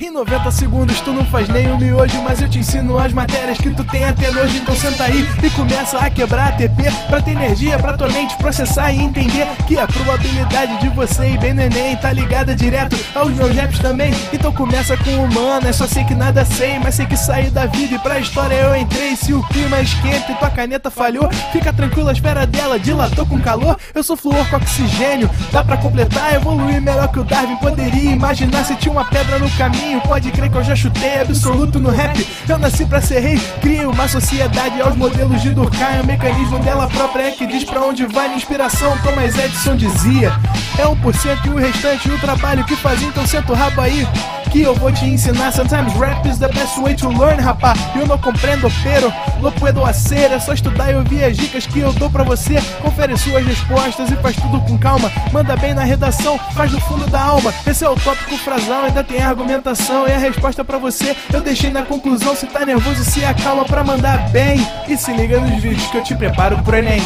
Em 90 segundos tu não faz nem um miojo Mas eu te ensino as matérias que tu tem até hoje Então senta aí e começa a quebrar a TP Pra ter energia, pra tua mente processar e entender Que a probabilidade de você e bem neném Tá ligada direto aos meus raps também Então começa com humana, é só sei que nada sei Mas sei que saí da vida e pra história eu entrei Se o clima é esquenta e tua caneta falhou Fica tranquilo espera dela, dilatou com calor Eu sou flor com oxigênio, dá pra completar Evoluir melhor que o Darwin poderia imaginar Se tinha uma pedra no caminho caminho, pode crer que eu já chutei absoluto no rap. Eu nasci pra ser rei, crio uma sociedade aos modelos de Durkheim. O mecanismo dela própria é que diz pra onde vai minha inspiração. Thomas Edison dizia: é 1% e o restante do trabalho que faz, então senta o rabo aí que eu vou te ensinar. Sometimes rap is the best way to learn, rapá. Eu não compreendo, pero não puedo hacer. É só estudar e ouvir as dicas que eu dou pra você. Confere suas respostas e faz tudo com calma. Manda bem na redação, faz do fundo da alma. Esse é o tópico frasal, ainda tem a argumentação e a resposta pra você. Eu deixei na conclusão, se tá nervoso, se acalma pra mandar bem. E se liga nos vídeos que eu te preparo pro Enem.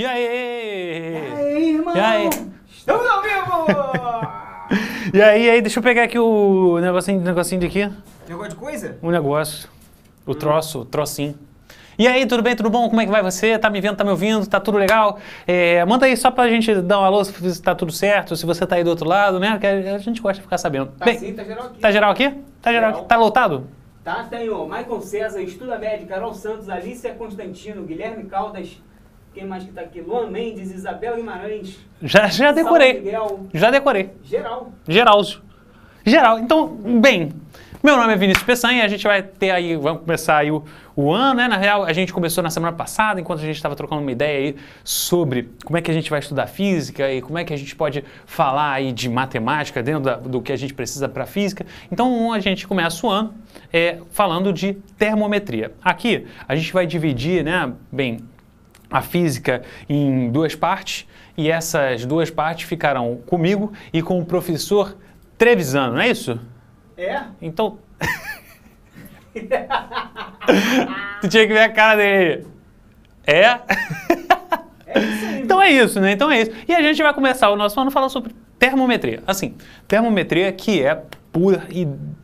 E aí? E aí, irmão? E aí? Estamos ao vivo! e aí, e aí, deixa eu pegar aqui o negocinho, negocinho aqui. Negócio de coisa? Um negócio. O troço, o trocinho. E aí, tudo bem, tudo bom? Como é que vai você? Tá me vendo, tá me ouvindo? Tá tudo legal? É, manda aí só pra gente dar um alô se tá tudo certo, se você tá aí do outro lado, né? Que a gente gosta de ficar sabendo. Tá bem, sim, tá geral aqui. Tá geral aqui? Tá geral, geral. Tá lotado? Tá, tem Michael Maicon César, Estuda Médica, Carol Santos, Alicia Constantino, Guilherme Caldas, quem mais que tá aqui? Luan Mendes, Isabel Guimarães. Já, já decorei. Miguel, já decorei. Geral. Geralzo. Geral. Então, bem, meu nome é Vinícius Peçanha, a gente vai ter aí, vamos começar aí o, o ano, né? Na real, a gente começou na semana passada, enquanto a gente estava trocando uma ideia aí sobre como é que a gente vai estudar física e como é que a gente pode falar aí de matemática dentro da, do que a gente precisa para física. Então, a gente começa o ano é, falando de termometria. Aqui, a gente vai dividir, né? Bem, a física em duas partes e essas duas partes ficarão comigo e com o professor Trevisano, não é isso? É. Então. tu tinha que ver a cara dele. É? é isso aí, então é isso, né? Então é isso. E a gente vai começar o nosso ano falando sobre termometria. Assim, termometria que é, por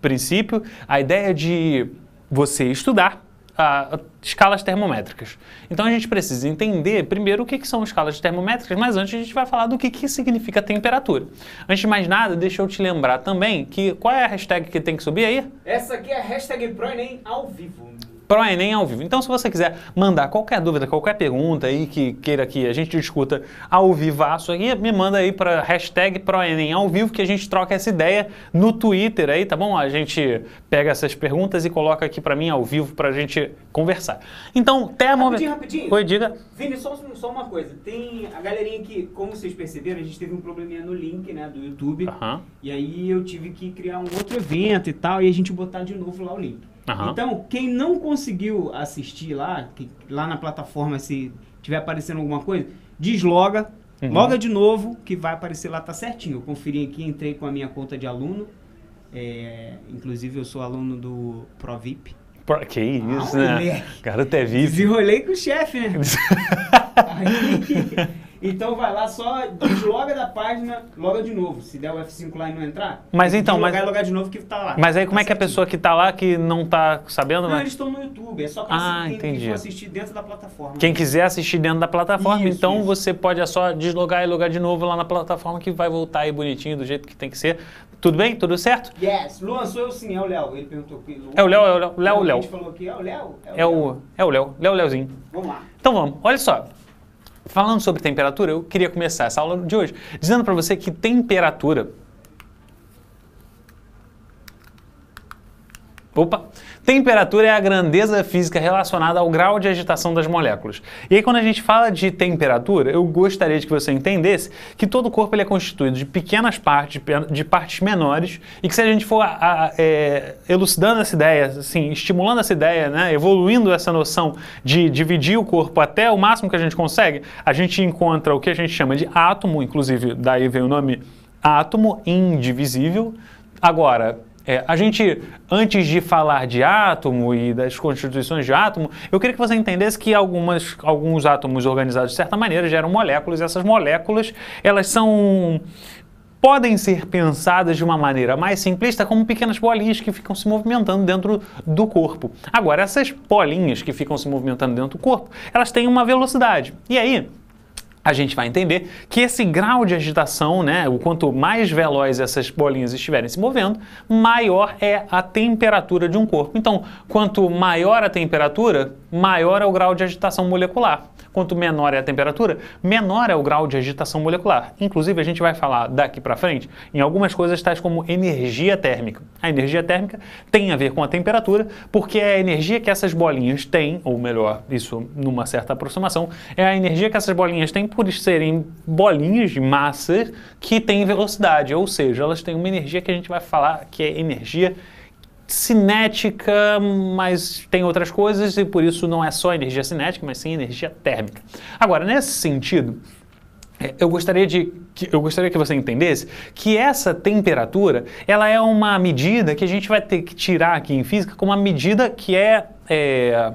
princípio, a ideia de você estudar a, escalas termométricas. Então a gente precisa entender primeiro o que, que, são escalas termométricas, mas antes a gente vai falar do que, que significa temperatura. Antes de mais nada, deixa eu te lembrar também que qual é a hashtag que tem que subir aí? Essa aqui é a hashtag ProEnem ao vivo pro Enem ao vivo. Então, se você quiser mandar qualquer dúvida, qualquer pergunta aí que queira que a gente discuta ao vivaço aqui, me manda aí para hashtag ProEnem ao vivo que a gente troca essa ideia no Twitter aí, tá bom? A gente pega essas perguntas e coloca aqui para mim ao vivo para a gente conversar. Então, termômetro... Rapidinho, rapidinho. Oi, diga. Vini, só, só uma coisa. Tem a galerinha que, como vocês perceberam, a gente teve um probleminha no link, né, do YouTube. Uhum. E aí eu tive que criar um outro evento e tal, e a gente botar de novo lá o link. Uhum. Então, quem não conseguiu assistir lá, que, lá na plataforma, se tiver aparecendo alguma coisa, desloga, uhum. loga de novo, que vai aparecer lá, tá certinho. Eu conferi aqui, entrei com a minha conta de aluno. É, inclusive, eu sou aluno do ProVip. Por, que isso, ah, né? Moleque. Garoto é, é VIP. Desenrolei com o chefe, né? Aí, então vai lá, só desloga da página, loga de novo. Se der o F5 lá e não entrar, mas então, mas logar de novo que tá lá. Mas aí tá como é tá que a pessoa que tá lá que não tá sabendo, não, né? eles estão no YouTube, é só para ah, quem, entendi. quem assistir dentro da plataforma. Quem quiser assistir dentro da plataforma, isso, então isso. você pode é só deslogar e logar de novo lá na plataforma que vai voltar aí bonitinho do jeito que tem que ser. Tudo bem? Tudo certo? Yes. Luan, sou eu sim, é o Léo. Ele perguntou aqui. É o Léo, é o Léo. Léo, Léo. A gente falou que é o Léo? É o, é o Léo. É o Léo. Léo, Léozinho. Vamos lá. Então vamos. Olha só. Falando sobre temperatura, eu queria começar essa aula de hoje dizendo para você que temperatura. Opa! Temperatura é a grandeza física relacionada ao grau de agitação das moléculas. E aí, quando a gente fala de temperatura, eu gostaria de que você entendesse que todo o corpo ele é constituído de pequenas partes, de partes menores, e que se a gente for a, a, é, elucidando essa ideia, assim, estimulando essa ideia, né, evoluindo essa noção de dividir o corpo até o máximo que a gente consegue, a gente encontra o que a gente chama de átomo, inclusive daí vem o nome átomo indivisível. Agora, é, a gente, antes de falar de átomo e das constituições de átomo, eu queria que você entendesse que algumas, alguns átomos organizados de certa maneira geram moléculas, e essas moléculas, elas são podem ser pensadas de uma maneira mais simplista como pequenas bolinhas que ficam se movimentando dentro do corpo. Agora, essas bolinhas que ficam se movimentando dentro do corpo, elas têm uma velocidade. E aí, a gente vai entender que esse grau de agitação, né, o quanto mais veloz essas bolinhas estiverem se movendo, maior é a temperatura de um corpo. Então, quanto maior a temperatura, maior é o grau de agitação molecular. Quanto menor é a temperatura, menor é o grau de agitação molecular. Inclusive, a gente vai falar daqui para frente em algumas coisas tais como energia térmica. A energia térmica tem a ver com a temperatura, porque é a energia que essas bolinhas têm, ou melhor, isso numa certa aproximação, é a energia que essas bolinhas têm por serem bolinhas de massa que têm velocidade, ou seja, elas têm uma energia que a gente vai falar que é energia cinética, mas tem outras coisas e por isso não é só energia cinética, mas sim energia térmica. Agora, nesse sentido, é, eu gostaria de eu gostaria que você entendesse que essa temperatura ela é uma medida que a gente vai ter que tirar aqui em física como uma medida que é, é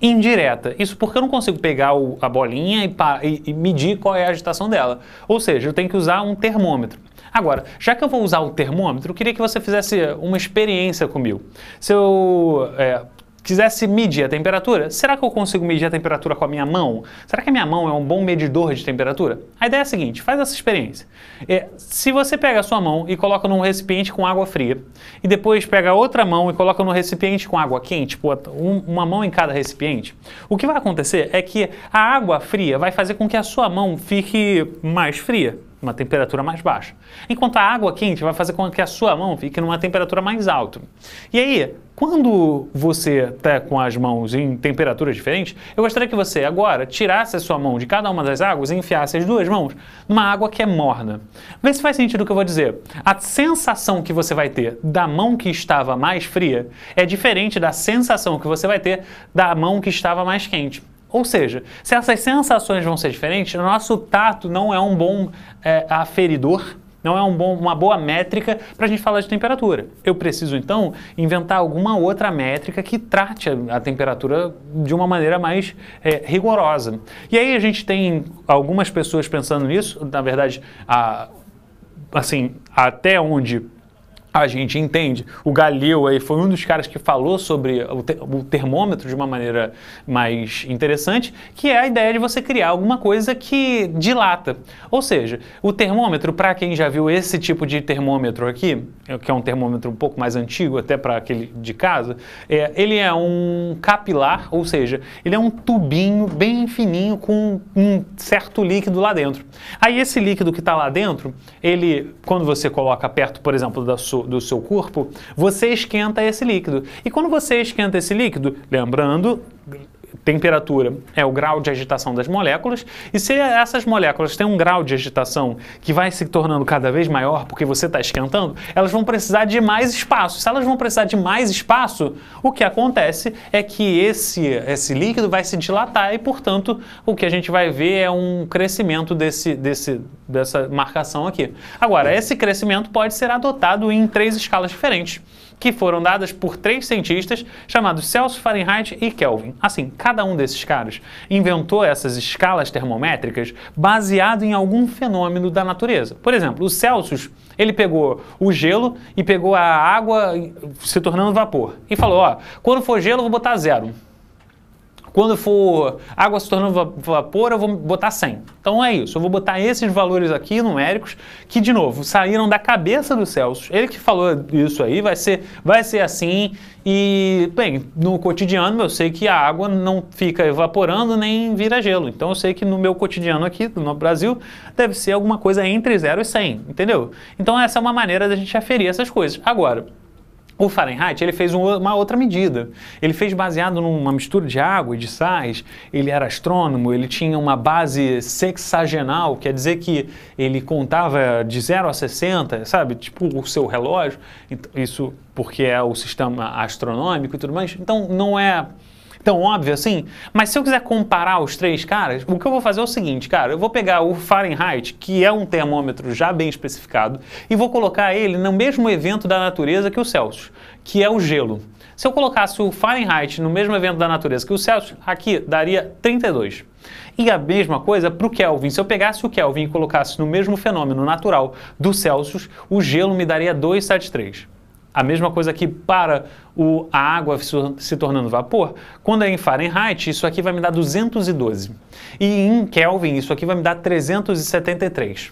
indireta. Isso porque eu não consigo pegar o, a bolinha e, e, e medir qual é a agitação dela. Ou seja, eu tenho que usar um termômetro. Agora, já que eu vou usar o termômetro, eu queria que você fizesse uma experiência comigo. Se eu é, quisesse medir a temperatura, será que eu consigo medir a temperatura com a minha mão? Será que a minha mão é um bom medidor de temperatura? A ideia é a seguinte, faz essa experiência. É, se você pega a sua mão e coloca num recipiente com água fria, e depois pega outra mão e coloca num recipiente com água quente, um, uma mão em cada recipiente, o que vai acontecer é que a água fria vai fazer com que a sua mão fique mais fria uma temperatura mais baixa. Enquanto a água quente vai fazer com que a sua mão fique numa temperatura mais alta. E aí, quando você está com as mãos em temperaturas diferentes, eu gostaria que você agora tirasse a sua mão de cada uma das águas e enfiasse as duas mãos numa água que é morna. Vê se faz sentido o que eu vou dizer. A sensação que você vai ter da mão que estava mais fria é diferente da sensação que você vai ter da mão que estava mais quente. Ou seja, se essas sensações vão ser diferentes, o nosso tato não é um bom é, aferidor, não é um bom, uma boa métrica para a gente falar de temperatura. Eu preciso, então, inventar alguma outra métrica que trate a, a temperatura de uma maneira mais é, rigorosa. E aí a gente tem algumas pessoas pensando nisso, na verdade, a, assim, até onde a gente entende. O Galileu aí foi um dos caras que falou sobre o, o, termômetro de uma maneira mais interessante, que é a ideia de você criar alguma coisa que dilata. Ou seja, o termômetro, para quem já viu esse tipo de termômetro aqui, é que é um termômetro um pouco mais antigo, até para aquele de casa, é, ele é um capilar, ou seja, ele é um tubinho bem fininho com um certo líquido lá dentro. Aí esse líquido que está lá dentro, ele, quando você coloca perto, por exemplo, da sua do seu corpo, você esquenta esse líquido. E quando você esquenta esse líquido, lembrando, temperatura é o grau de agitação das moléculas, e se essas moléculas têm um grau de agitação que vai se tornando cada vez maior porque você está esquentando, elas vão precisar de mais espaço. Se elas vão precisar de mais espaço, o que acontece é que esse, esse líquido vai se dilatar e, portanto, o que a gente vai ver é um crescimento desse, desse, dessa marcação aqui. Agora, esse crescimento pode ser adotado em três escalas diferentes que foram dadas por três cientistas chamados Celsius, Fahrenheit e Kelvin. Assim, cada um desses caras inventou essas escalas termométricas baseado em algum fenômeno da natureza. Por exemplo, o Celsius, ele pegou o gelo e pegou a água se tornando vapor e falou, ó, quando for gelo vou botar zero. Quando for água se tornando vapor, eu vou botar 100. Então é isso, eu vou botar esses valores aqui numéricos, que de novo, saíram da cabeça do Celso. Ele que falou isso aí, vai ser, vai ser assim. E, bem, no cotidiano eu sei que a água não fica evaporando nem vira gelo. Então eu sei que no meu cotidiano aqui, no Brasil, deve ser alguma coisa entre 0 e 100, entendeu? Então essa é uma maneira da gente aferir essas coisas. Agora, o Fahrenheit ele fez uma outra medida. Ele fez baseado numa mistura de água e de sais. Ele era astrônomo, ele tinha uma base sexagenal, quer dizer que ele contava de 0 a 60, sabe? Tipo o seu relógio. Então, isso porque é o sistema astronômico e tudo mais. Então não é tão óbvio assim. Mas se eu quiser comparar os três caras, o que eu vou fazer é o seguinte, cara, eu vou pegar o Fahrenheit, que é um termômetro já bem especificado, e vou colocar ele no mesmo evento da natureza que o Celsius, que é o gelo. Se eu colocasse o Fahrenheit no mesmo evento da natureza que o Celsius, aqui daria 32. E a mesma coisa para o Kelvin. Se eu pegasse o Kelvin e colocasse no mesmo fenômeno natural do Celsius, o gelo me daria 273 a mesma coisa que para o, a água se tornando vapor, quando é em Fahrenheit, isso aqui vai me dar 212. E em Kelvin, isso aqui vai me dar 373.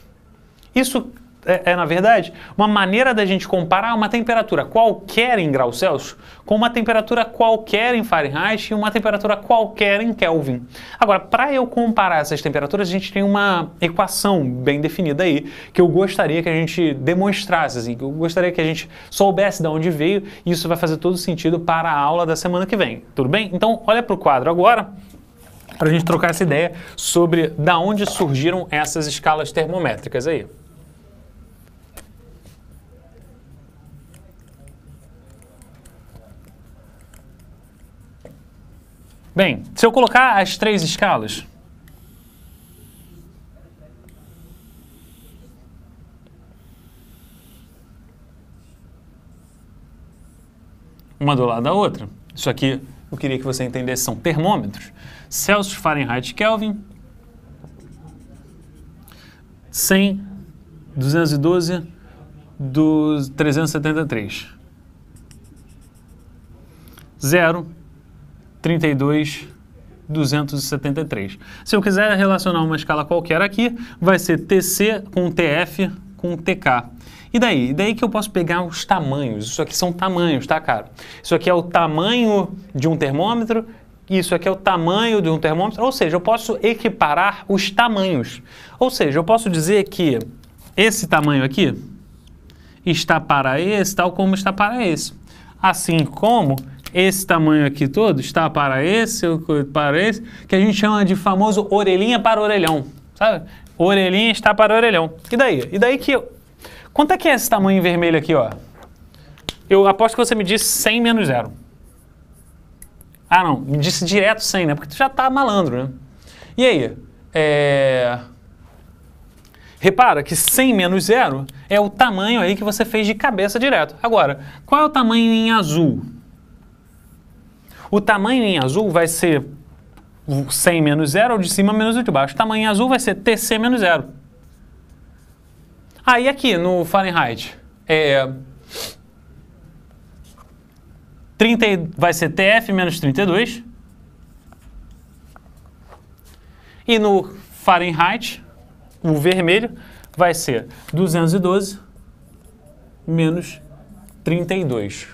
Isso é, é, na verdade, uma maneira da gente comparar uma temperatura qualquer em graus Celsius com uma temperatura qualquer em Fahrenheit e uma temperatura qualquer em Kelvin. Agora, para eu comparar essas temperaturas, a gente tem uma equação bem definida aí que eu gostaria que a gente demonstrasse, assim, que eu gostaria que a gente soubesse de onde veio e isso vai fazer todo sentido para a aula da semana que vem. Tudo bem? Então, olha para o quadro agora para a gente trocar essa ideia sobre da onde surgiram essas escalas termométricas aí. Bem, se eu colocar as três escalas, uma do lado da outra. Isso aqui eu queria que você entendesse são termômetros. Celsius, Fahrenheit, Kelvin. 100, 212, dos 373. Zero, 32 273. Se eu quiser relacionar uma escala qualquer aqui, vai ser TC com TF com TK. E daí? E daí que eu posso pegar os tamanhos. Isso aqui são tamanhos, tá, cara? Isso aqui é o tamanho de um termômetro, isso aqui é o tamanho de um termômetro, ou seja, eu posso equiparar os tamanhos. Ou seja, eu posso dizer que esse tamanho aqui está para esse, tal como está para esse. Assim como esse tamanho aqui todo, está para esse, para esse, que a gente chama de famoso orelhinha para orelhão, sabe? Orelhinha está para orelhão. E daí? E daí que... Quanto é que é esse tamanho vermelho aqui, ó? Eu aposto que você me disse 100 menos zero. Ah, não. Me disse direto 100, né? Porque tu já tá malandro, né? E aí? É... Repara que 100 menos zero é o tamanho aí que você fez de cabeça direto. Agora, qual é o tamanho em azul? O tamanho em azul vai ser 100 menos 0, ou de cima menos o de baixo. O tamanho em azul vai ser TC menos 0. Aí ah, aqui no Fahrenheit, é, 30, vai ser TF menos 32. E no Fahrenheit, o vermelho, vai ser 212 menos 32.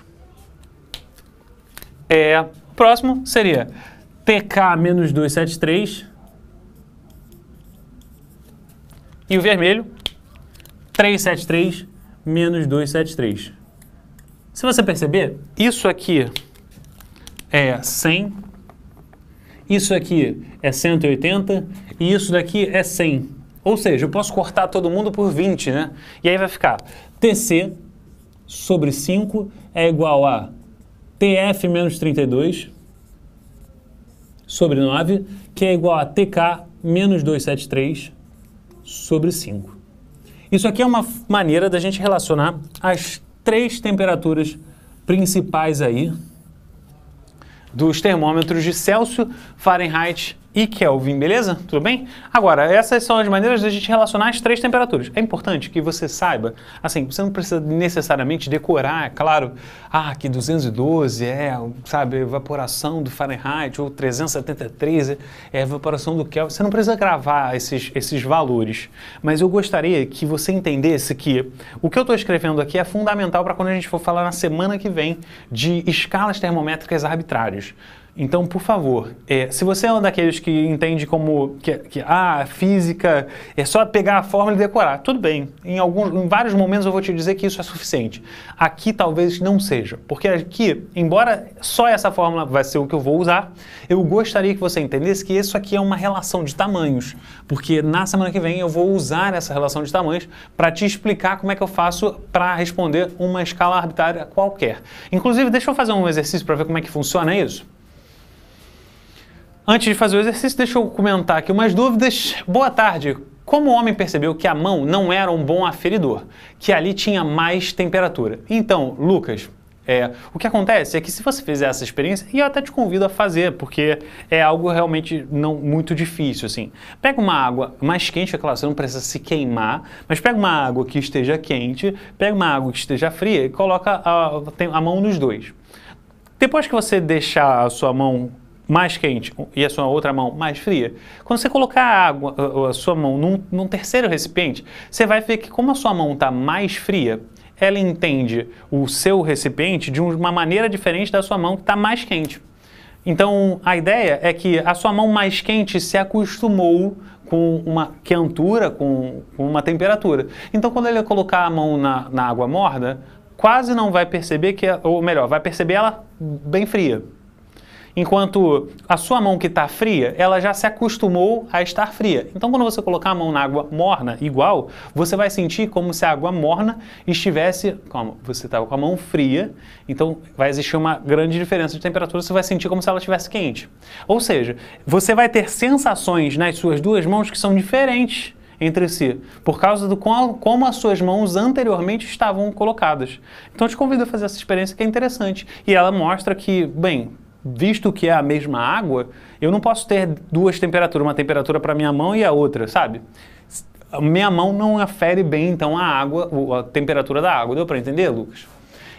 É, próximo seria TK menos 273. E o vermelho, 373 menos 273. Se você perceber, isso aqui é 100, isso aqui é 180 e isso daqui é 100. Ou seja, eu posso cortar todo mundo por 20, né? E aí vai ficar TC sobre 5 é igual a TF menos 32 sobre 9, que é igual a TK menos 273 sobre 5. Isso aqui é uma maneira da gente relacionar as três temperaturas principais aí dos termômetros de Celsius, Fahrenheit e Kelvin, beleza? Tudo bem? Agora, essas são as maneiras de a gente relacionar as três temperaturas. É importante que você saiba, assim, você não precisa necessariamente decorar, é claro, ah, que 212 é, sabe, evaporação do Fahrenheit, ou 373 é, é evaporação do Kelvin. Você não precisa gravar esses, esses valores, mas eu gostaria que você entendesse que o que eu estou escrevendo aqui é fundamental para quando a gente for falar na semana que vem de escalas termométricas arbitrárias. Então, por favor, é, se você é um daqueles que entende como que, que ah, física é só pegar a fórmula e decorar, tudo bem. Em, alguns, em vários momentos eu vou te dizer que isso é suficiente. Aqui talvez não seja, porque aqui, embora só essa fórmula vai ser o que eu vou usar, eu gostaria que você entendesse que isso aqui é uma relação de tamanhos, porque na semana que vem eu vou usar essa relação de tamanhos para te explicar como é que eu faço para responder uma escala arbitrária qualquer. Inclusive, deixa eu fazer um exercício para ver como é que funciona isso. Antes de fazer o exercício, deixa eu comentar aqui umas dúvidas. Boa tarde. Como o homem percebeu que a mão não era um bom aferidor, que ali tinha mais temperatura? Então, Lucas, é, o que acontece é que se você fizer essa experiência, e eu até te convido a fazer, porque é algo realmente não muito difícil, assim. Pega uma água mais quente, é claro, você não precisa se queimar, mas pega uma água que esteja quente, pega uma água que esteja fria e coloca a, a mão nos dois. Depois que você deixar a sua mão mais quente e a sua outra mão mais fria. Quando você colocar a, água, a sua mão num, num terceiro recipiente, você vai ver que como a sua mão está mais fria, ela entende o seu recipiente de uma maneira diferente da sua mão que está mais quente. Então, a ideia é que a sua mão mais quente se acostumou com uma quentura, com uma temperatura. Então, quando ele colocar a mão na, na água morna, quase não vai perceber que, é, ou melhor, vai perceber ela bem fria. Enquanto a sua mão que está fria, ela já se acostumou a estar fria. Então, quando você colocar a mão na água morna, igual, você vai sentir como se a água morna estivesse. como você estava com a mão fria, então vai existir uma grande diferença de temperatura, você vai sentir como se ela estivesse quente. Ou seja, você vai ter sensações nas suas duas mãos que são diferentes entre si, por causa do qual, como as suas mãos anteriormente estavam colocadas. Então, te convido a fazer essa experiência que é interessante e ela mostra que, bem, visto que é a mesma água, eu não posso ter duas temperaturas, uma temperatura para minha mão e a outra, sabe? A minha mão não afere bem, então, a água, a temperatura da água. Deu para entender, Lucas?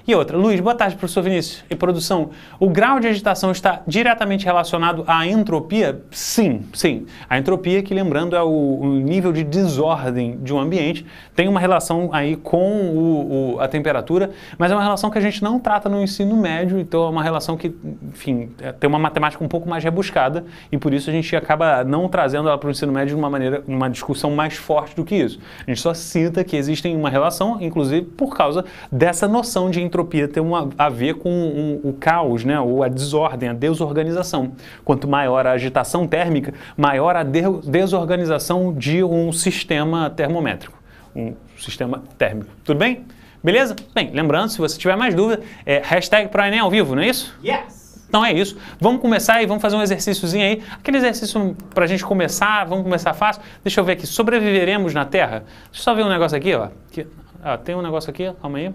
E outra, Luiz, boa tarde, professor Vinícius. E produção, o grau de agitação está diretamente relacionado à entropia? Sim, sim. A entropia, que lembrando é o, o nível de desordem de um ambiente, tem uma relação aí com o, o, a temperatura, mas é uma relação que a gente não trata no ensino médio, então é uma relação que, enfim, é, tem uma matemática um pouco mais rebuscada e por isso a gente acaba não trazendo ela para o ensino médio de uma maneira, uma discussão mais forte do que isso. A gente só cita que existem uma relação, inclusive por causa dessa noção de entropia entropia tem uma, a ver com um, o caos, né? ou a desordem, a desorganização. Quanto maior a agitação térmica, maior a de desorganização de um sistema termométrico, um sistema térmico. Tudo bem? Beleza? Bem, lembrando, se você tiver mais dúvida, é hashtag para Enem ao vivo, não é isso? Yes! Então é isso. Vamos começar e vamos fazer um exercíciozinho aí. Aquele exercício para a gente começar, vamos começar fácil. Deixa eu ver aqui. Sobreviveremos na Terra? Deixa eu só ver um negócio aqui, ó. Aqui. Ah, tem um negócio aqui, calma aí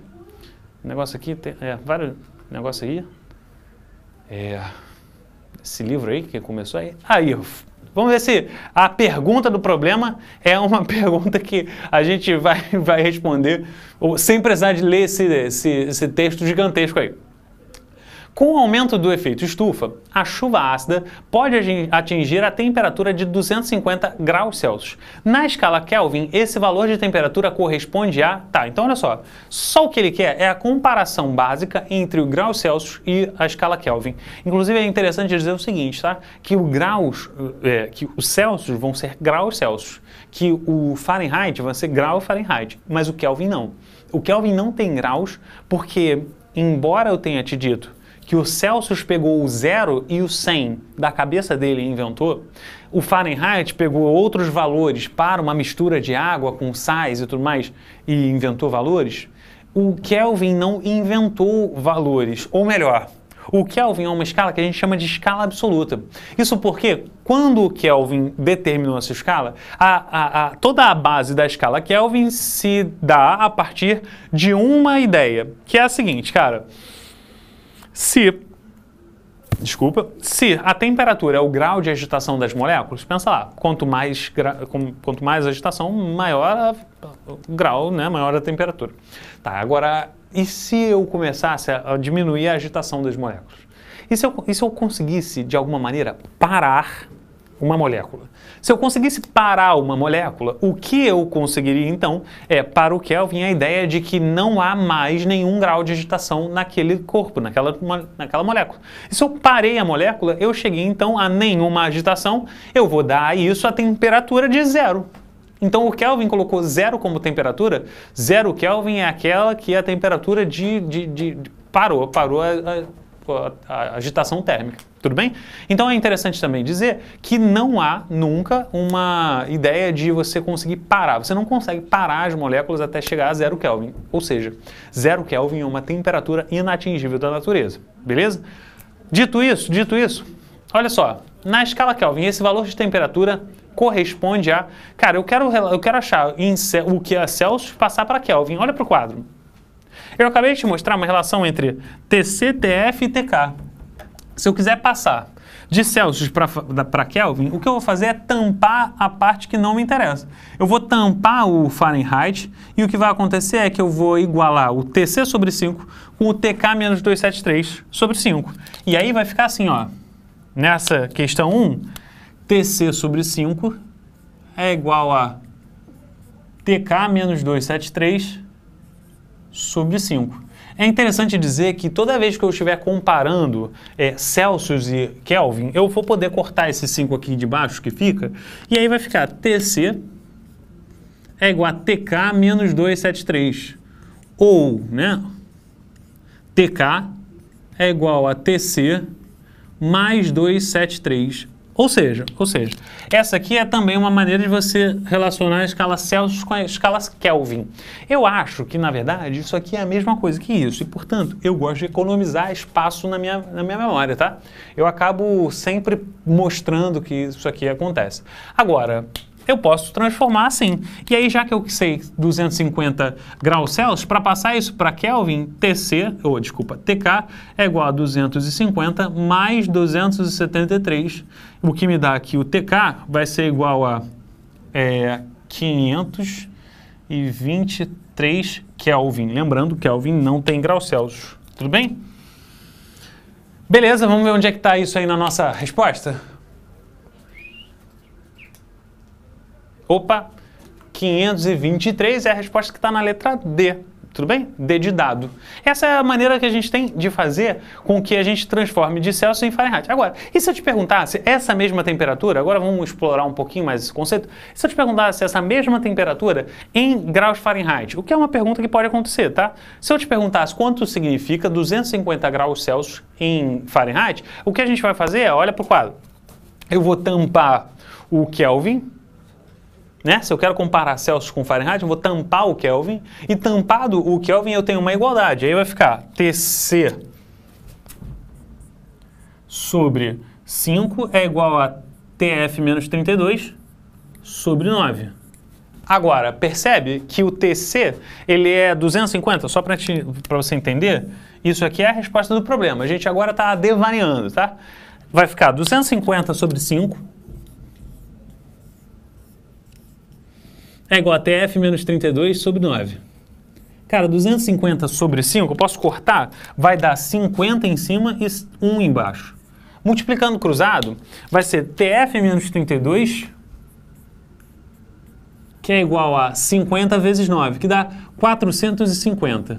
negócio aqui, tem, é, vários negócios aí. É, esse livro aí que começou aí. Aí, vamos ver se a pergunta do problema é uma pergunta que a gente vai, vai responder sem precisar de ler esse, esse, esse texto gigantesco aí. Com o aumento do efeito estufa, a chuva ácida pode atingir a temperatura de 250 graus Celsius. Na escala Kelvin, esse valor de temperatura corresponde a. Tá, então olha só. Só o que ele quer é a comparação básica entre o grau Celsius e a escala Kelvin. Inclusive é interessante dizer o seguinte, tá? Que o graus. É, que os Celsius vão ser graus Celsius. Que o Fahrenheit vai ser grau Fahrenheit. Mas o Kelvin não. O Kelvin não tem graus porque, embora eu tenha te dito que o Celsius pegou o zero e o 100 da cabeça dele e inventou, o Fahrenheit pegou outros valores para uma mistura de água com sais e tudo mais e inventou valores, o Kelvin não inventou valores, ou melhor, o Kelvin é uma escala que a gente chama de escala absoluta. Isso porque, quando o Kelvin determinou essa escala, a, a, a, toda a base da escala Kelvin se dá a partir de uma ideia, que é a seguinte, cara. Se desculpa, se a temperatura é o grau de agitação das moléculas, pensa lá, quanto mais, quanto mais agitação, maior o grau, né, maior a temperatura. Tá, agora, e se eu começasse a diminuir a agitação das moléculas? E se eu, e se eu conseguisse, de alguma maneira, parar uma molécula. Se eu conseguisse parar uma molécula, o que eu conseguiria então é, para o Kelvin, a ideia de que não há mais nenhum grau de agitação naquele corpo, naquela, naquela molécula. E se eu parei a molécula, eu cheguei então a nenhuma agitação, eu vou dar isso a temperatura de zero. Então o Kelvin colocou zero como temperatura, zero Kelvin é aquela que é a temperatura de. de, de, de parou, parou a, a a, a agitação térmica. Tudo bem? Então é interessante também dizer que não há nunca uma ideia de você conseguir parar. Você não consegue parar as moléculas até chegar a zero Kelvin. Ou seja, zero Kelvin é uma temperatura inatingível da natureza. Beleza? Dito isso, dito isso, olha só. Na escala Kelvin, esse valor de temperatura corresponde a. Cara, eu quero, eu quero achar em, o que é Celsius passar para Kelvin. Olha para o quadro. Eu acabei de te mostrar uma relação entre TCTF e TK. Se eu quiser passar de Celsius para Kelvin, o que eu vou fazer é tampar a parte que não me interessa. Eu vou tampar o Fahrenheit e o que vai acontecer é que eu vou igualar o TC sobre 5 com o TK menos 273 sobre 5. E aí vai ficar assim, ó. Nessa questão 1, TC sobre 5 é igual a TK menos 273 sobre 5. É interessante dizer que toda vez que eu estiver comparando é, Celsius e Kelvin, eu vou poder cortar esse 5 aqui de baixo que fica, e aí vai ficar TC é igual a TK menos 273. Ou, né, TK é igual a TC mais 273 ou seja, ou seja, essa aqui é também uma maneira de você relacionar a escala Celsius com a escala Kelvin. Eu acho que, na verdade, isso aqui é a mesma coisa que isso. E, portanto, eu gosto de economizar espaço na minha, na minha memória, tá? Eu acabo sempre mostrando que isso aqui acontece. Agora, eu posso transformar assim. E aí, já que eu sei 250 graus Celsius, para passar isso para Kelvin, TC, ou desculpa, TK é igual a 250 mais 273, o que me dá que o TK vai ser igual a é, 523 Kelvin. Lembrando, Kelvin não tem graus Celsius. Tudo bem? Beleza, vamos ver onde é que está isso aí na nossa resposta? Opa, 523 é a resposta que está na letra D. Tudo bem? D de dado. Essa é a maneira que a gente tem de fazer com que a gente transforme de Celsius em Fahrenheit. Agora, e se eu te perguntasse essa mesma temperatura, agora vamos explorar um pouquinho mais esse conceito, se eu te perguntasse essa mesma temperatura em graus Fahrenheit, o que é uma pergunta que pode acontecer, tá? Se eu te perguntasse quanto significa 250 graus Celsius em Fahrenheit, o que a gente vai fazer é, olha para o quadro, eu vou tampar o Kelvin, né? Se eu quero comparar Celsius com Fahrenheit, eu vou tampar o Kelvin e tampado o Kelvin eu tenho uma igualdade. Aí vai ficar TC sobre 5 é igual a TF menos 32 sobre 9. Agora, percebe que o TC ele é 250, só para você entender, isso aqui é a resposta do problema. A gente agora está devariando, tá? Vai ficar 250 sobre 5 é igual a TF menos 32 sobre 9. Cara, 250 sobre 5, eu posso cortar, vai dar 50 em cima e 1 embaixo. Multiplicando cruzado, vai ser TF menos 32, que é igual a 50 vezes 9, que dá 450.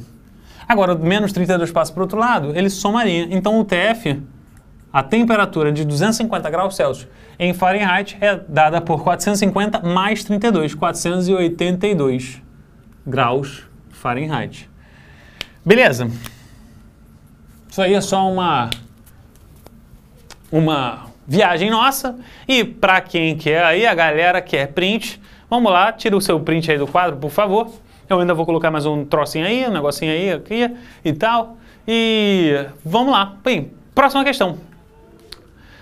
Agora, menos 32 passa para o outro lado, ele somaria. Então, o TF a temperatura de 250 graus Celsius em Fahrenheit é dada por 450 mais 32, 482 graus Fahrenheit. Beleza. Isso aí é só uma uma viagem nossa e para quem quer aí, a galera quer print, vamos lá, tira o seu print aí do quadro, por favor. Eu ainda vou colocar mais um trocinho aí, um negocinho aí, aqui e tal. E vamos lá. Bem, próxima questão.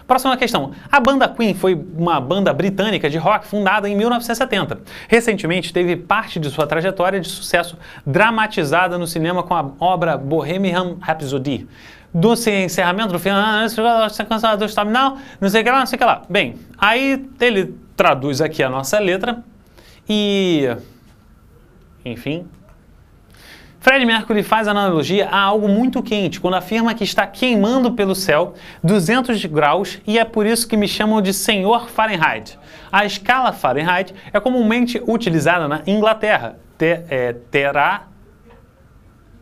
Próxima questão. A banda Queen foi uma banda britânica de rock fundada em 1970. Recentemente teve parte de sua trajetória de sucesso dramatizada no cinema com a obra Bohemian Rhapsody. Do encerramento do filme, ah, ah, é tá não sei o que lá, não sei o que lá. Bem, aí ele traduz aqui a nossa letra e. Enfim, Fred Mercury faz analogia a algo muito quente quando afirma que está queimando pelo céu 200 graus e é por isso que me chamam de Senhor Fahrenheit. A escala Fahrenheit é comumente utilizada na Inglaterra, te, é, terá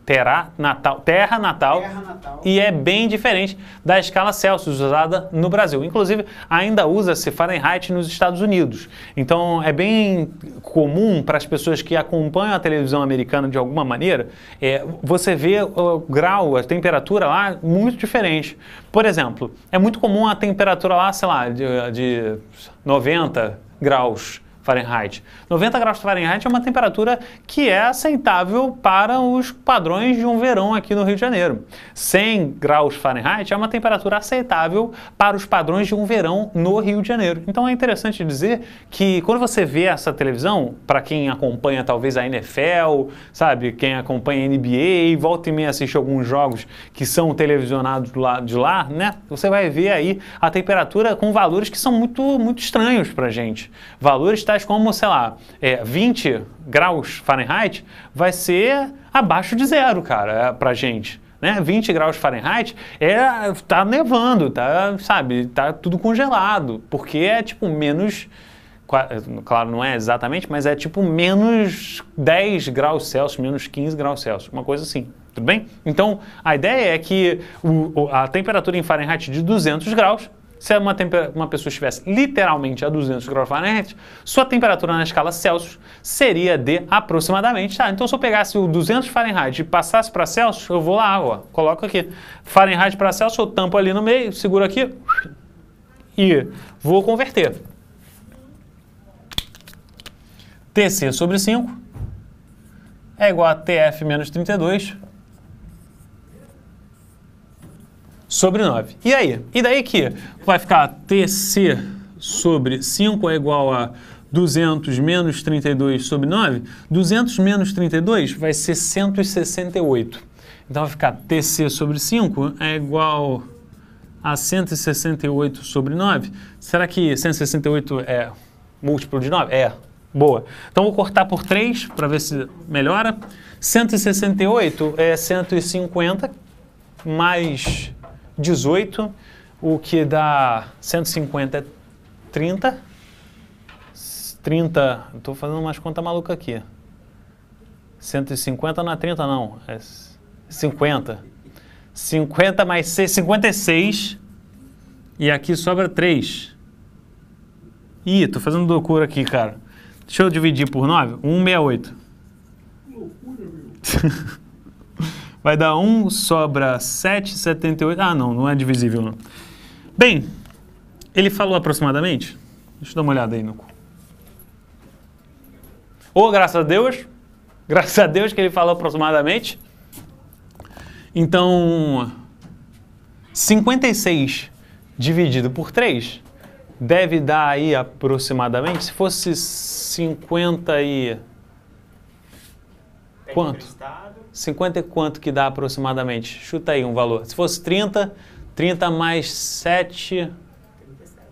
terá natal, terra natal, terra natal, e é bem diferente da escala Celsius usada no Brasil. Inclusive, ainda usa-se Fahrenheit nos Estados Unidos. Então, é bem comum para as pessoas que acompanham a televisão americana de alguma maneira, é, você vê o grau, a temperatura lá muito diferente. Por exemplo, é muito comum a temperatura lá, sei lá, de, de 90 graus Fahrenheit. 90 graus Fahrenheit é uma temperatura que é aceitável para os padrões de um verão aqui no Rio de Janeiro. 100 graus Fahrenheit é uma temperatura aceitável para os padrões de um verão no Rio de Janeiro. Então é interessante dizer que quando você vê essa televisão, para quem acompanha talvez a NFL, sabe, quem acompanha a NBA, volta e meia assiste alguns jogos que são televisionados lá, de lá, né? Você vai ver aí a temperatura com valores que são muito, muito estranhos para gente. Valores tá como, sei lá, é, 20 graus Fahrenheit vai ser abaixo de zero, cara, é, pra gente. Né? 20 graus Fahrenheit é tá nevando, tá, sabe, tá tudo congelado, porque é tipo menos claro, não é exatamente, mas é tipo menos 10 graus Celsius, menos 15 graus Celsius, uma coisa assim, tudo bem? Então, a ideia é que o, a temperatura em Fahrenheit de 200 graus se uma, uma pessoa estivesse literalmente a 200 graus Fahrenheit, sua temperatura na escala Celsius seria de aproximadamente, tá, então se eu pegasse o 200 Fahrenheit e passasse para Celsius, eu vou lá, ó, coloco aqui, Fahrenheit para Celsius, eu tampo ali no meio, seguro aqui e vou converter. TC sobre 5 é igual a TF menos 32 sobre 9. E aí? E daí que vai ficar TC sobre 5 é igual a 200 menos 32 sobre 9? 200 menos 32 vai ser 168. Então vai ficar TC sobre 5 é igual a 168 sobre 9. Será que 168 é múltiplo de 9? É. Boa. Então vou cortar por 3 para ver se melhora. 168 é 150 mais 18, o que dá 150 é 30. 30, estou fazendo umas contas malucas aqui. 150 não é 30 não, é 50. 50 mais 6, 56. E aqui sobra 3. Ih, estou fazendo loucura aqui, cara. Deixa eu dividir por 9. 168. Que Loucura, meu. Vai dar 1, sobra 7,78. Ah, não, não é divisível, não. Bem, ele falou aproximadamente? Deixa eu dar uma olhada aí, Nuco. oh, graças a Deus, graças a Deus que ele falou aproximadamente. Então, 56 dividido por 3 deve dar aí aproximadamente, se fosse 50 e... Quanto? 50 é quanto que dá aproximadamente? Chuta aí um valor. Se fosse 30, 30 mais 7. 37.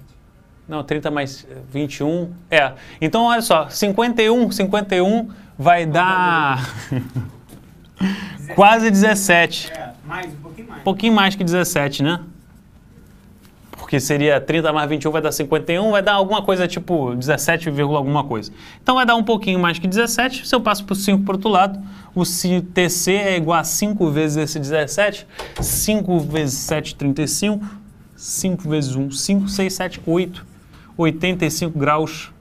Não, 30 mais 21. É. Então, olha só, 51, 51 vai dar quase 17. É, mais, um pouquinho mais. Um pouquinho mais que 17, né? porque seria 30 mais 21 vai dar 51, vai dar alguma coisa tipo 17, alguma coisa. Então vai dar um pouquinho mais que 17, se eu passo por 5 para o outro lado, o TC é igual a 5 vezes esse 17, 5 vezes 7, 35, 5 vezes 1, 5, 6, 7, 8, 85 graus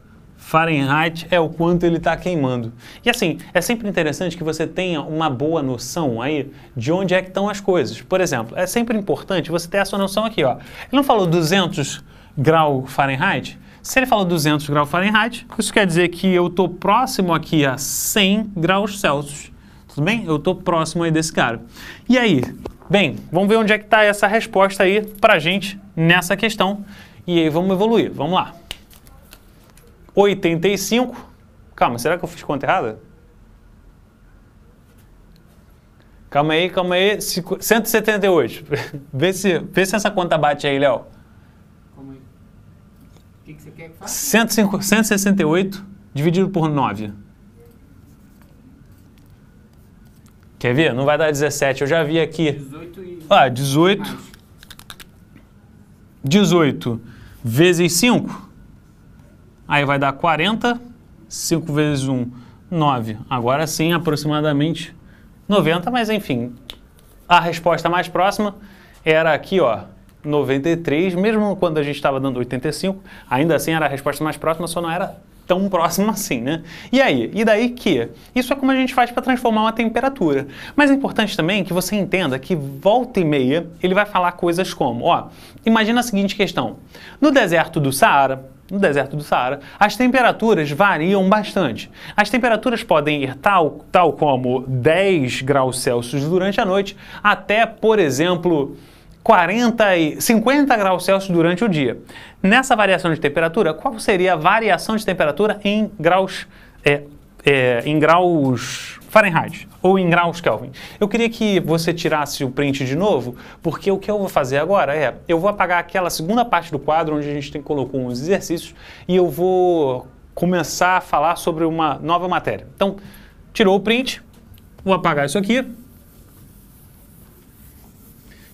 Fahrenheit é o quanto ele está queimando. E assim, é sempre interessante que você tenha uma boa noção aí de onde é que estão as coisas. Por exemplo, é sempre importante você ter essa noção aqui, ó. Ele não falou 200 graus Fahrenheit? Se ele falou 200 graus Fahrenheit, isso quer dizer que eu estou próximo aqui a 100 graus Celsius. Tudo bem? Eu estou próximo aí desse cara. E aí? Bem, vamos ver onde é que está essa resposta aí para gente nessa questão. E aí vamos evoluir. Vamos lá. 85. Calma, será que eu fiz conta errada? Calma aí, calma aí. 178. vê, se, vê se essa conta bate aí, Léo. Calma aí. É? O que, que você quer que faça? 168 dividido por 9. Quer ver? Não vai dar 17. Eu já vi aqui. 18 e... Ah, 18. Mais. 18 vezes 5. Aí vai dar 40, 5 vezes 1, 9. Agora sim, aproximadamente 90, mas enfim, a resposta mais próxima era aqui, ó, 93, mesmo quando a gente estava dando 85, ainda assim era a resposta mais próxima, só não era tão próximo assim, né? E aí? E daí que? Isso é como a gente faz para transformar uma temperatura. Mas é importante também que você entenda que volta e meia ele vai falar coisas como, ó, imagina a seguinte questão. No deserto do Saara, no deserto do Saara, as temperaturas variam bastante. As temperaturas podem ir tal, tal como 10 graus Celsius durante a noite, até, por exemplo, 40 e 50 graus Celsius durante o dia. Nessa variação de temperatura, qual seria a variação de temperatura em graus, é, é, em graus Fahrenheit ou em graus Kelvin. Eu queria que você tirasse o print de novo, porque o que eu vou fazer agora é, eu vou apagar aquela segunda parte do quadro onde a gente tem, colocou uns exercícios e eu vou começar a falar sobre uma nova matéria. Então, tirou o print, vou apagar isso aqui.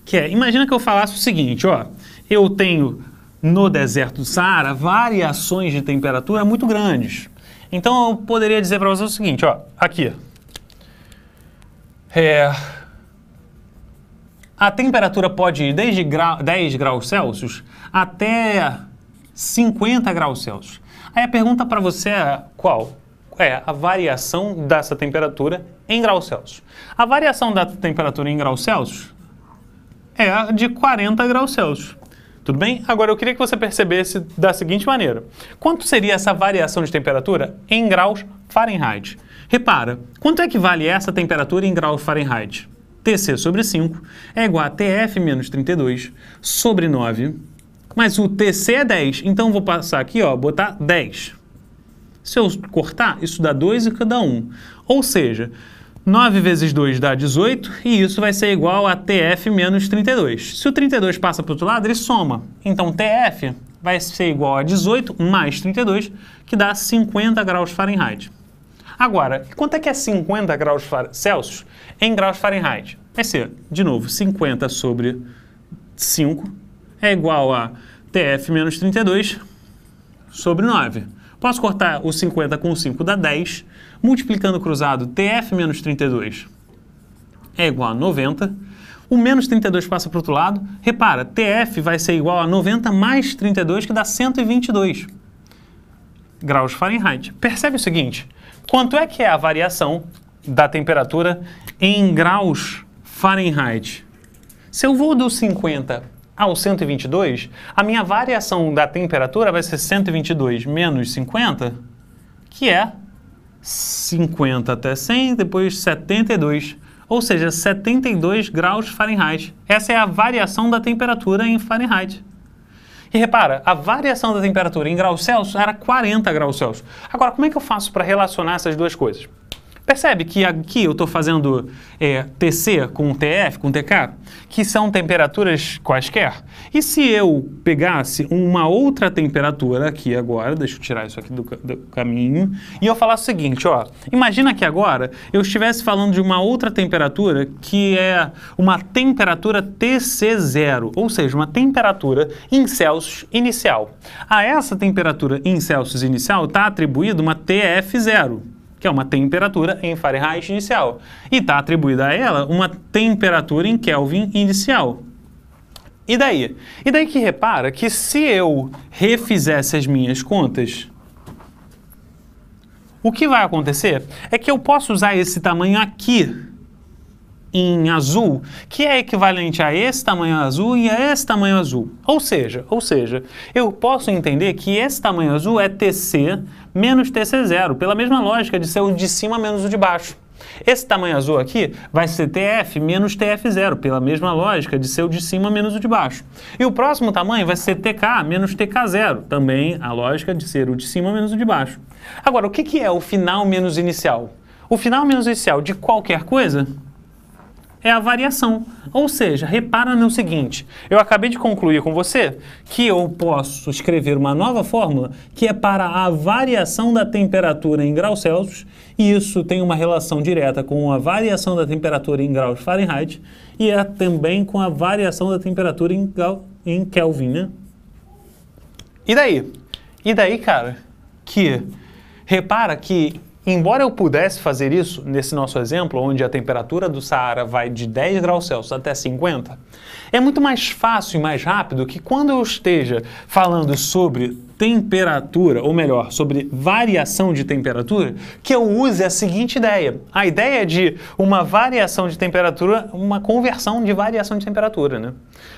Que é, imagina que eu falasse o seguinte, ó, eu tenho no deserto do Saara variações de temperatura muito grandes. Então eu poderia dizer para você o seguinte, ó, aqui, é... A temperatura pode ir desde grau, 10 graus Celsius até 50 graus Celsius. Aí a pergunta para você é qual? É a variação dessa temperatura em graus Celsius. A variação da temperatura em graus Celsius é de 40 graus Celsius. Tudo bem? Agora eu queria que você percebesse da seguinte maneira: quanto seria essa variação de temperatura em graus Fahrenheit? Repara, quanto é que vale essa temperatura em grau Fahrenheit? Tc sobre 5 é igual a Tf menos 32 sobre 9, mas o Tc é 10, então vou passar aqui, ó, botar 10. Se eu cortar, isso dá 2 e cada um. Ou seja, 9 vezes 2 dá 18, e isso vai ser igual a TF menos 32. Se o 32 passa para o outro lado, ele soma. Então, TF vai ser igual a 18 mais 32, que dá 50 graus Fahrenheit. Agora, quanto é que é 50 graus Celsius em graus Fahrenheit? Vai ser, de novo, 50 sobre 5 é igual a TF menos 32 sobre 9. Posso cortar o 50 com o 5 dá 10, multiplicando cruzado TF menos 32 é igual a 90. O menos 32 passa para o outro lado. Repara, TF vai ser igual a 90 mais 32, que dá 122 graus Fahrenheit. Percebe o seguinte? Quanto é que é a variação da temperatura em graus Fahrenheit? Se eu vou dos 50 ao 122, a minha variação da temperatura vai ser 122 menos 50, que é 50 até 100, depois 72, ou seja, 72 graus Fahrenheit. Essa é a variação da temperatura em Fahrenheit. E repara, a variação da temperatura em graus Celsius era 40 graus Celsius. Agora, como é que eu faço para relacionar essas duas coisas? Percebe que aqui eu estou fazendo é, TC com TF, com TK, que são temperaturas quaisquer. E se eu pegasse uma outra temperatura aqui agora, deixa eu tirar isso aqui do, do caminho, e eu falar o seguinte, ó, imagina que agora eu estivesse falando de uma outra temperatura que é uma temperatura TC0, ou seja, uma temperatura em Celsius inicial. A essa temperatura em Celsius inicial está atribuída uma TF0 que é uma temperatura em Fahrenheit inicial. E está atribuída a ela uma temperatura em Kelvin inicial. E daí? E daí que repara que se eu refizesse as minhas contas, o que vai acontecer é que eu posso usar esse tamanho aqui em azul, que é equivalente a esse tamanho azul e a esse tamanho azul. Ou seja, ou seja, eu posso entender que esse tamanho azul é TC menos TC0, pela mesma lógica de ser o de cima menos o de baixo. Esse tamanho azul aqui vai ser TF menos TF0, pela mesma lógica de ser o de cima menos o de baixo. E o próximo tamanho vai ser TK menos TK0, também a lógica de ser o de cima menos o de baixo. Agora, o que é o final menos inicial? O final menos inicial de qualquer coisa é a variação. Ou seja, repara no seguinte: eu acabei de concluir com você que eu posso escrever uma nova fórmula que é para a variação da temperatura em graus Celsius, e isso tem uma relação direta com a variação da temperatura em graus Fahrenheit e é também com a variação da temperatura em, em Kelvin, né? E daí? E daí, cara, que repara que Embora eu pudesse fazer isso nesse nosso exemplo, onde a temperatura do Saara vai de 10 graus Celsius até 50, é muito mais fácil e mais rápido que quando eu esteja falando sobre temperatura, ou melhor, sobre variação de temperatura, que eu use a seguinte ideia. A ideia é de uma variação de temperatura, uma conversão de variação de temperatura, né?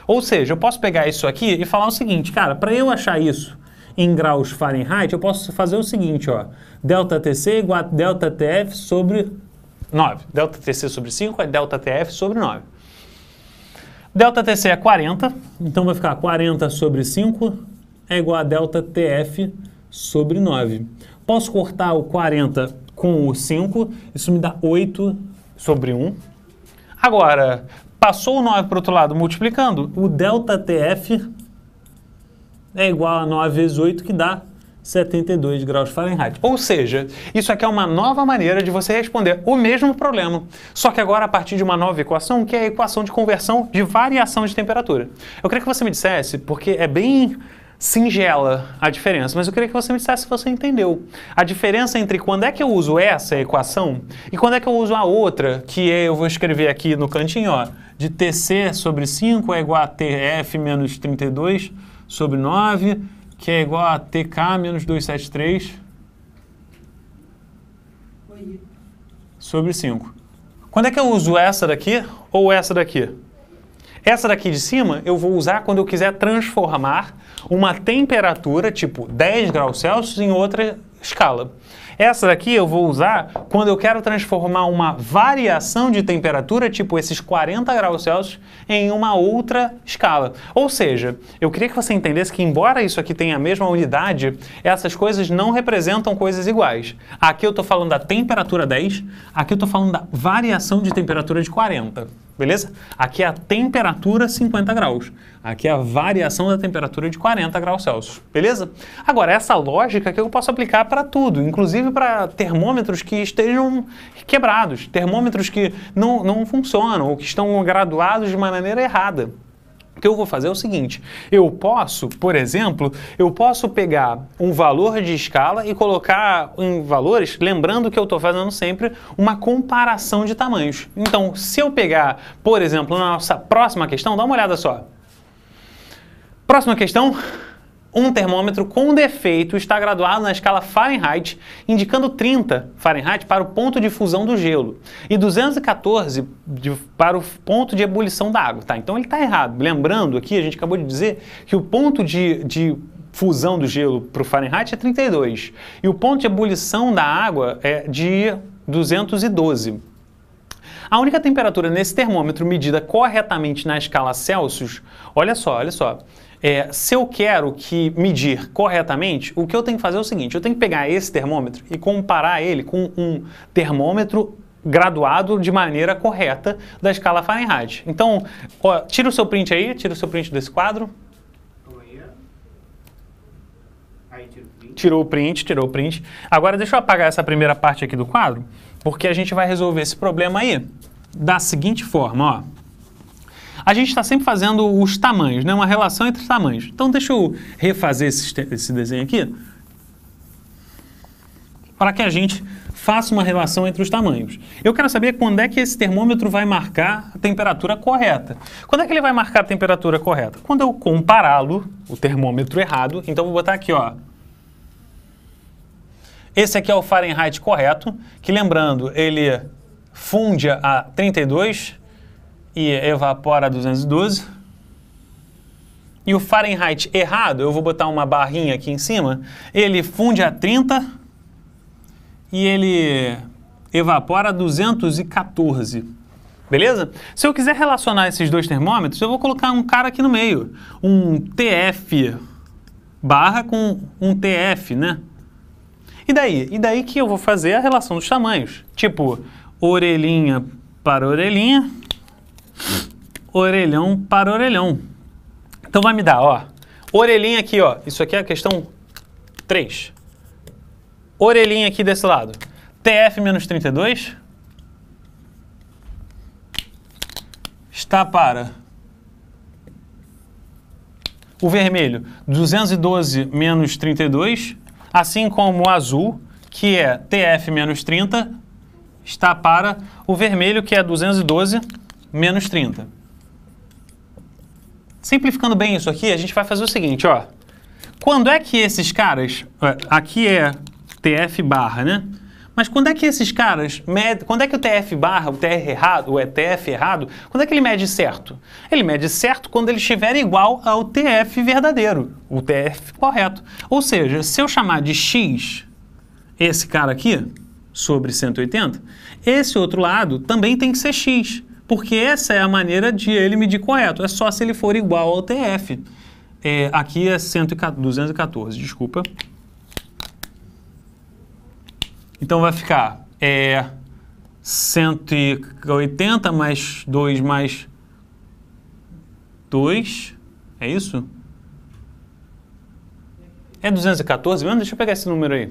Ou seja, eu posso pegar isso aqui e falar o seguinte, cara, para eu achar isso, em graus Fahrenheit, eu posso fazer o seguinte, ó, delta TC igual a delta TF sobre 9. Delta TC sobre 5 é delta TF sobre 9. Delta TC é 40, então vai ficar 40 sobre 5 é igual a delta TF sobre 9. Posso cortar o 40 com o 5, isso me dá 8 sobre 1. Agora, passou o 9 para o outro lado multiplicando, o delta TF é igual a 9 vezes 8, que dá 72 graus Fahrenheit. Ou seja, isso aqui é uma nova maneira de você responder o mesmo problema, só que agora a partir de uma nova equação, que é a equação de conversão de variação de temperatura. Eu queria que você me dissesse, porque é bem singela a diferença, mas eu queria que você me dissesse se você entendeu. A diferença entre quando é que eu uso essa equação e quando é que eu uso a outra, que é, eu vou escrever aqui no cantinho, ó, de TC sobre 5 é igual a TF menos 32 sobre 9, que é igual a TK menos 273 sobre 5. Quando é que eu uso essa daqui ou essa daqui? Essa daqui de cima eu vou usar quando eu quiser transformar uma temperatura, tipo 10 graus Celsius, em outra escala. Essa daqui eu vou usar quando eu quero transformar uma variação de temperatura, tipo esses 40 graus Celsius, em uma outra escala. Ou seja, eu queria que você entendesse que embora isso aqui tenha a mesma unidade, essas coisas não representam coisas iguais. Aqui eu estou falando da temperatura 10, aqui eu estou falando da variação de temperatura de 40 beleza? Aqui é a temperatura 50 graus. Aqui é a variação da temperatura de 40 graus Celsius, beleza? Agora, essa lógica que eu posso aplicar para tudo, inclusive para termômetros que estejam quebrados, termômetros que não, não funcionam ou que estão graduados de maneira errada. O que eu vou fazer é o seguinte: eu posso, por exemplo, eu posso pegar um valor de escala e colocar em valores, lembrando que eu estou fazendo sempre uma comparação de tamanhos. Então, se eu pegar, por exemplo, na nossa próxima questão, dá uma olhada só. Próxima questão, um termômetro com defeito está graduado na escala Fahrenheit, indicando 30 Fahrenheit para o ponto de fusão do gelo e 214 de, para o ponto de ebulição da água. Tá, então ele está errado. Lembrando aqui, a gente acabou de dizer que o ponto de, de fusão do gelo para o Fahrenheit é 32 e o ponto de ebulição da água é de 212. A única temperatura nesse termômetro medida corretamente na escala Celsius, olha só, olha só, é, se eu quero que medir corretamente, o que eu tenho que fazer é o seguinte: eu tenho que pegar esse termômetro e comparar ele com um termômetro graduado de maneira correta da escala Fahrenheit. Então, ó, tira o seu print aí, tira o seu print desse quadro. Tirou o print, tirou o print. Agora deixa eu apagar essa primeira parte aqui do quadro, porque a gente vai resolver esse problema aí da seguinte forma, ó. A gente está sempre fazendo os tamanhos, né? uma relação entre os tamanhos. Então, deixa eu refazer esse, esse desenho aqui para que a gente faça uma relação entre os tamanhos. Eu quero saber quando é que esse termômetro vai marcar a temperatura correta. Quando é que ele vai marcar a temperatura correta? Quando eu compará-lo, o termômetro errado, então vou botar aqui, ó, esse aqui é o Fahrenheit correto, que lembrando, ele funde a 32 e evapora 212. E o Fahrenheit errado, eu vou botar uma barrinha aqui em cima, ele funde a 30 e ele evapora a 214. Beleza? Se eu quiser relacionar esses dois termômetros, eu vou colocar um cara aqui no meio, um TF barra com um TF, né? E daí? E daí que eu vou fazer a relação dos tamanhos. Tipo, orelhinha para orelhinha, orelhão para orelhão. Então vai me dar, ó, orelhinha aqui, ó, isso aqui é a questão 3. Orelhinha aqui desse lado, TF menos 32 está para o vermelho, 212 menos 32, assim como o azul, que é TF menos 30, está para o vermelho, que é 212 menos 30. Simplificando bem isso aqui, a gente vai fazer o seguinte, ó. Quando é que esses caras, aqui é TF barra, né? Mas quando é que esses caras medem, quando é que o TF barra, o TR errado, o ETF é errado, quando é que ele mede certo? Ele mede certo quando ele estiver igual ao TF verdadeiro, o TF correto. Ou seja, se eu chamar de X esse cara aqui, sobre 180, esse outro lado também tem que ser X porque essa é a maneira de ele medir correto. É só se ele for igual ao TF. É, aqui é 214, desculpa. Então vai ficar é, 180 mais 2 mais 2, é isso? É 214 mesmo? Deixa eu pegar esse número aí.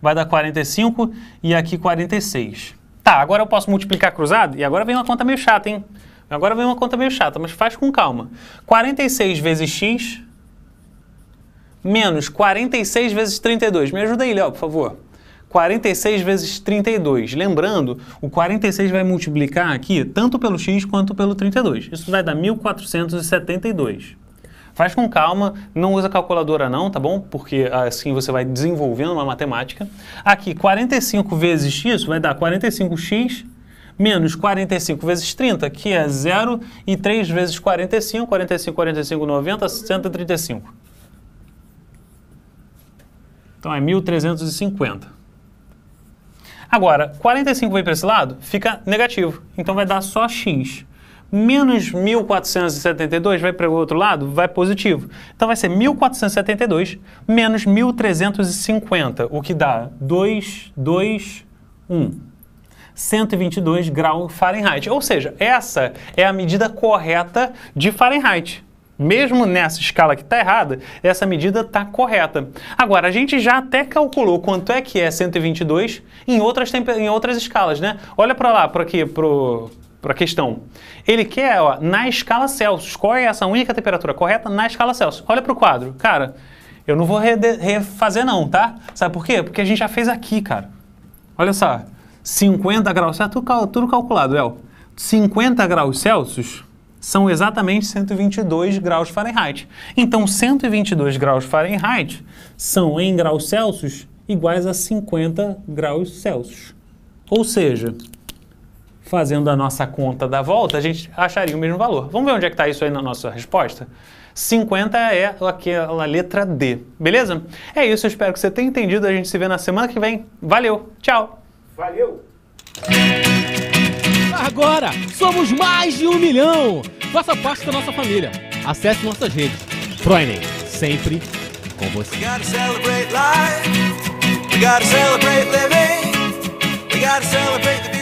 vai dar 45 e aqui 46. Tá, agora eu posso multiplicar cruzado? E agora vem uma conta meio chata, hein? Agora vem uma conta meio chata, mas faz com calma. 46 vezes x menos 46 vezes 32. Me ajuda aí, Léo, por favor. 46 vezes 32. Lembrando, o 46 vai multiplicar aqui tanto pelo x quanto pelo 32. Isso vai dar 1472. Faz com calma, não usa calculadora não, tá bom? Porque assim você vai desenvolvendo uma matemática. Aqui, 45 vezes isso vai dar 45x menos 45 vezes 30, que é 0, e 3 vezes 45, 45, 45, 90, 135. Então é 1.350. Agora, 45 vem para esse lado, fica negativo, então vai dar só x menos 1.472 vai para o outro lado, vai positivo. Então vai ser 1.472 menos 1.350, o que dá 2, 2, 1. 122 graus Fahrenheit. Ou seja, essa é a medida correta de Fahrenheit. Mesmo nessa escala que está errada, essa medida está correta. Agora, a gente já até calculou quanto é que é 122 em outras, em outras escalas, né? Olha para lá, para aqui, para para a questão. Ele quer ó, na escala Celsius. Qual é essa única temperatura correta na escala Celsius? Olha para o quadro. Cara, eu não vou refazer não, tá? Sabe por quê? Porque a gente já fez aqui, cara. Olha só. 50 graus Celsius, tudo, tudo calculado, El. 50 graus Celsius são exatamente 122 graus Fahrenheit. Então, 122 graus Fahrenheit são, em graus Celsius, iguais a 50 graus Celsius. Ou seja, fazendo a nossa conta da volta, a gente acharia o mesmo valor. Vamos ver onde é que está isso aí na nossa resposta? 50 é aquela letra D, beleza? É isso, eu espero que você tenha entendido. A gente se vê na semana que vem. Valeu, tchau! Valeu! Agora somos mais de um milhão! Faça parte da nossa família. Acesse nossas redes. Proenem, sempre com você. We gotta celebrate life. We gotta celebrate living. We gotta celebrate the